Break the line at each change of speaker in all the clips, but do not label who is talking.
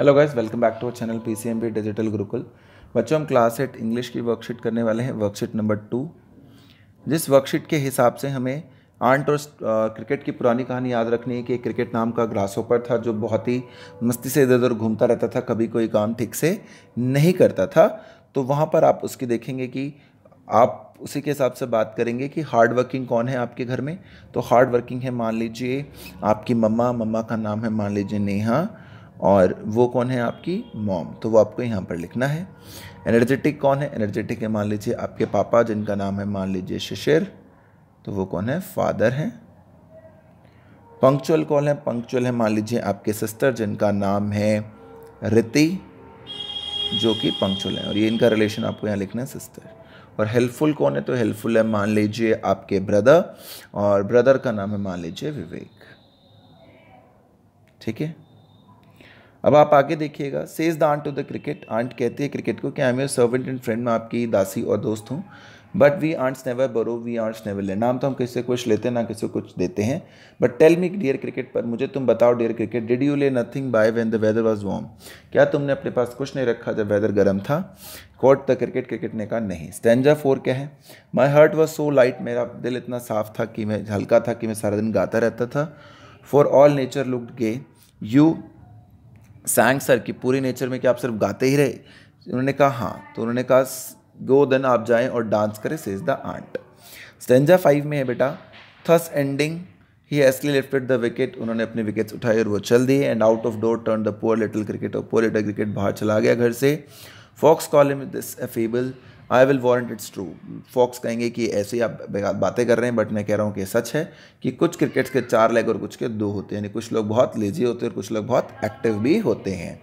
hello guys welcome back to our channel P PCMB digital Gurukul बच्चों हम class eight English की worksheet करने वाले हैं वर्कशीट नंबर टू जिस वर्कशीट के हिसाब से हमें आंट और क्रिकेट की पुरानी कहानी याद रखनी है कि क्रिकेट नाम का ग्रास था जो बहुत ही मस्ती से इधर उधर घूमता रहता था कभी कोई काम ठीक से नहीं करता था तो वहाँ पर आप उसकी देखेंगे कि आप उसी के हिसाब से बात करेंगे कि हार्ड वर्किंग कौन है आपके घर में तो हार्ड वर्किंग है मान लीजिए आपकी मम्मा मम्मा का नाम है मान लीजिए नेहा और वो कौन है आपकी मॉम तो वो आपको यहाँ पर लिखना है एनर्जेटिक कौन है एनर्जेटिक है मान लीजिए आपके पापा जिनका नाम है मान लीजिए शिशिर तो वो कौन है फादर हैं पंक्चुअल कौन है पंक्चुअल है मान लीजिए आपके सिस्टर जिनका नाम है रिति जो कि पंक्चुअल है और ये इनका रिलेशन आपको यहाँ लिखना है सिस्टर और हेल्पफुल कौन है तो हेल्पफुल है मान लीजिए आपके ब्रदर और ब्रदर का नाम है मान लीजिए विवेक ठीक है अब आप आगे देखिएगा says the ant to the cricket ant कहती है क्रिकेट को कि I am your servant and friend मैं आपकी दासी और दोस्त हूँ but we ants never borrow we ants never ले नाम तो हम किसी से कुछ लेते हैं ना किसी को कुछ देते हैं but tell me dear cricket पर मुझे तुम बताओ dear cricket did you lay nothing by when the weather was warm क्या तुमने अपने पास कुछ नहीं रखा जब वेदर गर्म था कॉट द क्रिकेट क्रिकेट ने कहा नहीं स्टेंजा फोर क्या है my heart was so light मेरा दिल इतना साफ था कि मैं हल्का था कि मैं सारा दिन गाता रहता था for all nature looked gay you sang sir कि पूरे नेचर में क्या आप सिर्फ गाते ही रहे उन्होंने कहा हाँ तो उन्होंने कहा गो देन आप जाएं और डांस करें says the ant stanza five में है बेटा thus ending he easily lifted the wicket उन्होंने अपने विकेट्स उठाए और वो चल दिए and out of door turned the poor little cricket और पुअर लिटल क्रिकेट बाहर चला गया घर से folks call this a fable I will warrant it's true folks कहेंगे कि ऐसे ही आप बातें कर रहे हैं बट मैं कह रहा हूँ कि सच है कि कुछ क्रिकेट्स के चार लेग और कुछ के दो होते हैं यानी कुछ लोग बहुत लेजी होते हैं और कुछ लोग बहुत एक्टिव भी होते हैं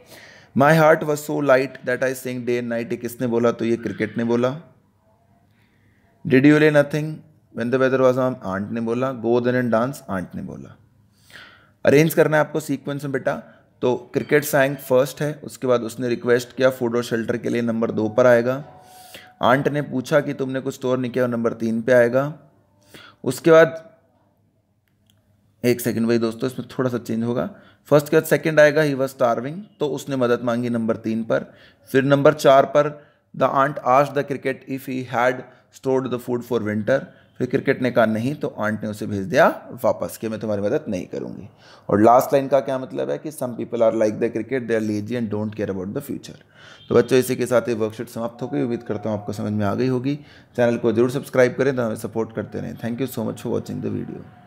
my heart was so light that I sing day and night किसने बोला तो ये क्रिकेट ने बोला did you lay nothing when the weather was on ant ने बोला go then and dance ant ने बोला अरेंज करना है आपको सीक्वेंस में बेटा तो क्रिकेट सैंग फर्स्ट है उसके बाद उसने रिक्वेस्ट किया फूड और शेल्टर के लिए नंबर दो पर आएगा आंट ने पूछा कि तुमने कुछ स्टोर नहीं किया और नंबर तीन पे आएगा उसके बाद एक सेकंड वही दोस्तों इसमें थोड़ा सा चेंज होगा फर्स्ट के बाद सेकंड आएगा ही वॉज स्टारविंग तो उसने मदद मांगी नंबर तीन पर फिर नंबर चार पर द आंट आज the cricket if he had stored the food for winter फिर क्रिकेट ने कहा नहीं तो आंट ने उसे भेज दिया वापस कि मैं तुम्हारी मदद नहीं करूँगी और लास्ट लाइन का क्या मतलब है कि some people are like the cricket they are lazy and don't care about the future तो बच्चों इसी के साथ ये वर्कशीट समाप्त हो गई उम्मीद करता हूँ आपको समझ में आ गई होगी चैनल को जरूर सब्सक्राइब करें तो हमें सपोर्ट करते रहें thank you so much for watching the video